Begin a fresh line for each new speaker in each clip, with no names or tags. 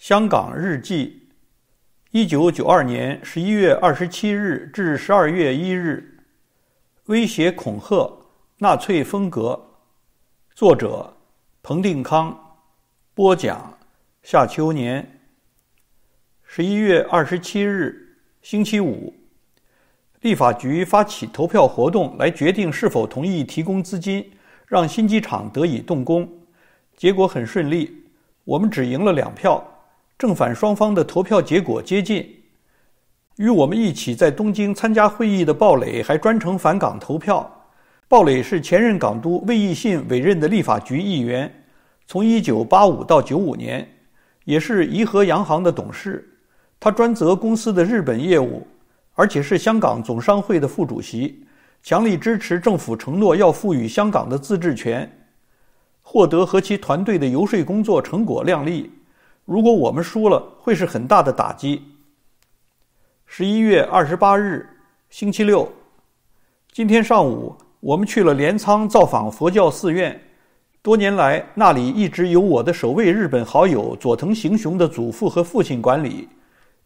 《香港日记》，一九九二年十一月二十七日至十二月一日，威胁恐吓，纳粹风格。作者：彭定康。播讲：夏秋年。十一月二十七日，星期五，立法局发起投票活动，来决定是否同意提供资金，让新机场得以动工。结果很顺利，我们只赢了两票。正反双方的投票结果接近。与我们一起在东京参加会议的鲍磊还专程返港投票。鲍磊是前任港督魏奕信委任的立法局议员，从一九八五到九五年，也是怡和洋行的董事。他专责公司的日本业务，而且是香港总商会的副主席，强力支持政府承诺要赋予香港的自治权。获得和其团队的游说工作成果亮丽。如果我们输了，会是很大的打击。十一月二十八日，星期六，今天上午，我们去了镰仓造访佛教寺院。多年来，那里一直由我的首位日本好友佐藤行雄的祖父和父亲管理。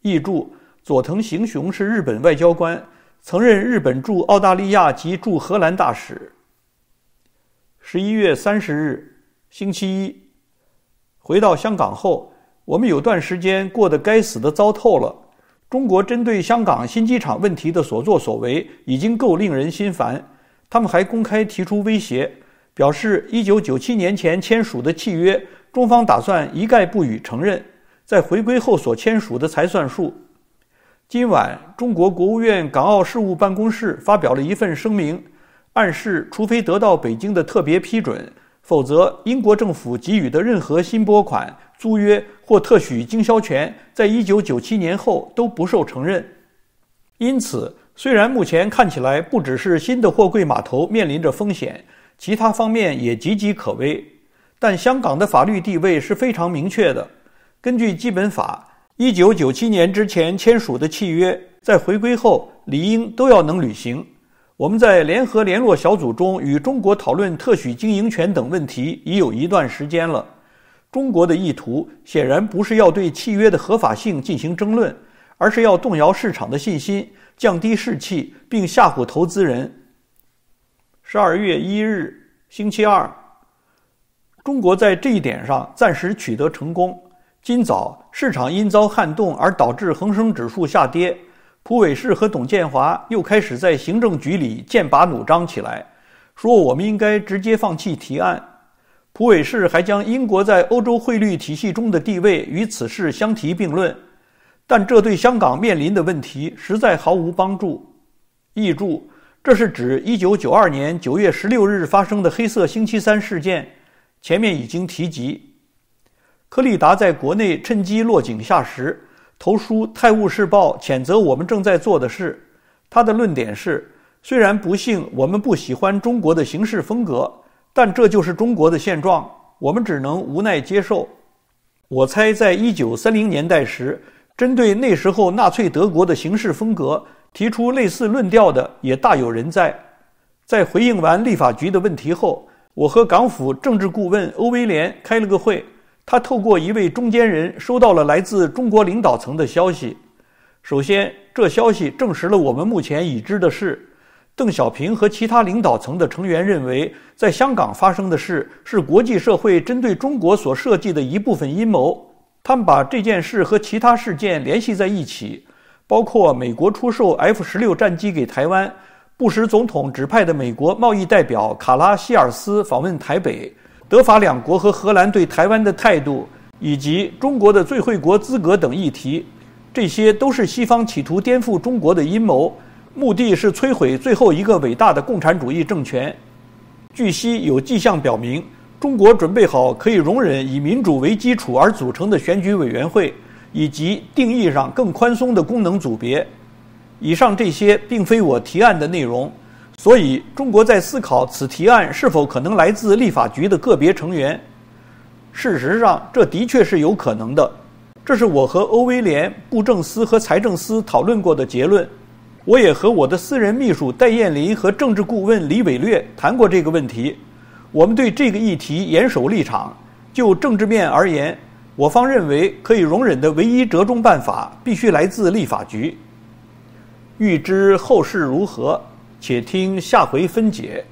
译注：佐藤行雄是日本外交官，曾任日本驻澳大利亚及驻荷兰大使。十一月三十日，星期一，回到香港后。我们有段时间过得该死的糟透了。中国针对香港新机场问题的所作所为已经够令人心烦，他们还公开提出威胁，表示一九九七年前签署的契约，中方打算一概不予承认，在回归后所签署的才算数。今晚，中国国务院港澳事务办公室发表了一份声明，暗示除非得到北京的特别批准，否则英国政府给予的任何新拨款。租约或特许经销权，在一九九七年后都不受承认。因此，虽然目前看起来不只是新的货柜码头面临着风险，其他方面也岌岌可危，但香港的法律地位是非常明确的。根据基本法，一九九七年之前签署的契约，在回归后理应都要能履行。我们在联合联络小组中与中国讨论特许经营权等问题，已有一段时间了。中国的意图显然不是要对契约的合法性进行争论，而是要动摇市场的信心，降低士气，并吓唬投资人。十二月一日，星期二，中国在这一点上暂时取得成功。今早，市场因遭撼动而导致恒生指数下跌，蒲伟士和董建华又开始在行政局里剑拔弩张起来，说我们应该直接放弃提案。普韦士还将英国在欧洲汇率体系中的地位与此事相提并论，但这对香港面临的问题实在毫无帮助。译注：这是指1992年9月16日发生的“黑色星期三”事件，前面已经提及。柯里达在国内趁机落井下石，投书《泰晤士报》，谴责我们正在做的事。他的论点是：虽然不幸，我们不喜欢中国的行事风格。但这就是中国的现状，我们只能无奈接受。我猜，在一九三零年代时，针对那时候纳粹德国的行事风格提出类似论调的也大有人在。在回应完立法局的问题后，我和港府政治顾问欧威廉开了个会，他透过一位中间人收到了来自中国领导层的消息。首先，这消息证实了我们目前已知的事。邓小平和其他领导层的成员认为，在香港发生的事是国际社会针对中国所设计的一部分阴谋。他们把这件事和其他事件联系在一起，包括美国出售 F 十六战机给台湾、布什总统指派的美国贸易代表卡拉希尔斯访问台北、德法两国和荷兰对台湾的态度，以及中国的最惠国资格等议题。这些都是西方企图颠覆中国的阴谋。目的是摧毁最后一个伟大的共产主义政权。据悉有迹象表明，中国准备好可以容忍以民主为基础而组成的选举委员会，以及定义上更宽松的功能组别。以上这些并非我提案的内容，所以中国在思考此提案是否可能来自立法局的个别成员。事实上，这的确是有可能的。这是我和欧威廉、布政司和财政司讨论过的结论。我也和我的私人秘书戴艳林和政治顾问李伟略谈过这个问题。我们对这个议题严守立场。就政治面而言，我方认为可以容忍的唯一折中办法，必须来自立法局。欲知后事如何，且听下回分解。